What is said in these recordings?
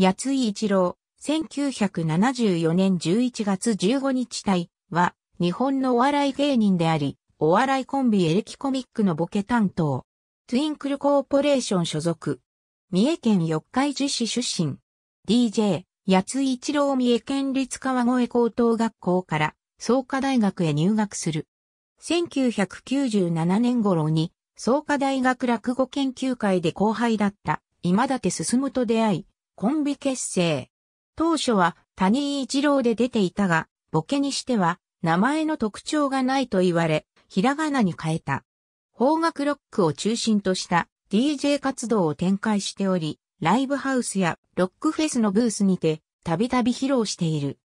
八井一郎、1974年11月15日対は、日本のお笑い芸人であり、お笑いコンビエレキコミックのボケ担当、トゥインクルコーポレーション所属、三重県四日市市出身、DJ、八井一郎三重県立川越高等学校から創価大学へ入学する。1997年頃に創価大学落語研究会で後輩だった今立進と出会い、コンビ結成。当初は谷井一郎で出ていたが、ボケにしては名前の特徴がないと言われ、ひらがなに変えた。邦楽ロックを中心とした DJ 活動を展開しており、ライブハウスやロックフェスのブースにて、たびたび披露している。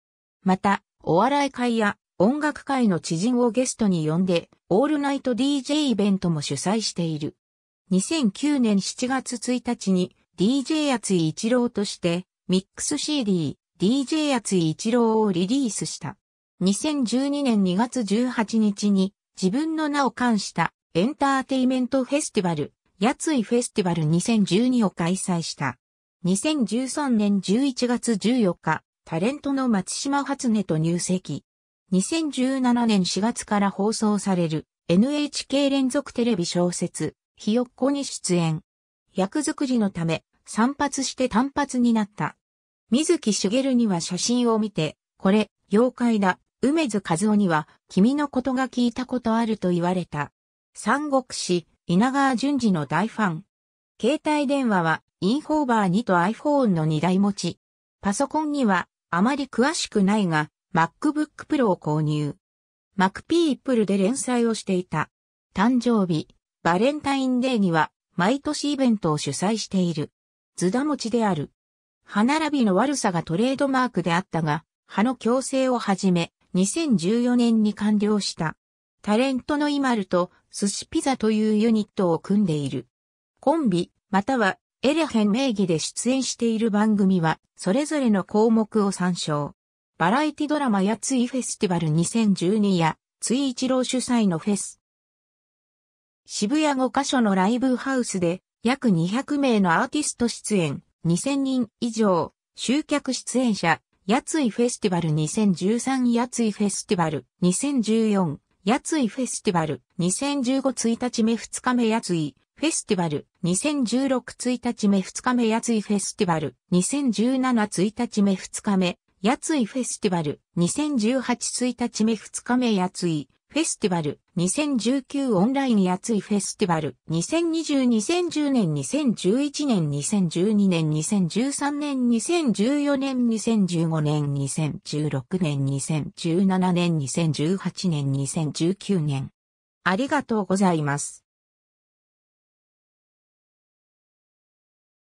また、お笑い会や音楽会の知人をゲストに呼んで、オールナイト DJ イベントも主催している。2009年7月1日に DJ 厚井一郎として、ミックス CD、DJ 厚井一郎をリリースした。2012年2月18日に自分の名を冠したエンターテイメントフェスティバル、やついフェスティバル2012を開催した。2013年11月14日、タレントの松島初音と入籍。2017年4月から放送される NHK 連続テレビ小説、ひよっこに出演。役作りのため、散髪して単発になった。水木しげるには写真を見て、これ、妖怪だ。梅津和夫には、君のことが聞いたことあると言われた。三国志、稲川淳二の大ファン。携帯電話は、インフォーバー2と iPhone の2台持ち。パソコンには、あまり詳しくないが、MacBook Pro を購入。m a c p a p p l e で連載をしていた。誕生日、バレンタインデーには、毎年イベントを主催している。ズダ持ちである。歯並びの悪さがトレードマークであったが、歯の矯正をはじめ、2014年に完了した。タレントのイマルと寿司ピザというユニットを組んでいる。コンビ、またはエレヘン名義で出演している番組は、それぞれの項目を参照。バラエティドラマやついフェスティバル2012や、つい一郎主催のフェス。渋谷5カ所のライブハウスで約200名のアーティスト出演、2000人以上、集客出演者、やついフェスティバル2013やついフェスティバル2014やついフェスティバル20151日目2日目やついフェスティバル20161日目2日目やついフェスティバル20171日目2日目やついフェスティバル20181日目2日目やついフェスティバル、2019オンラインやついフェスティバル、2020-2010年、2011年、2012年、2013年、2014年、2015年、2016年、2017年、2018年、2019年。ありがとうございます。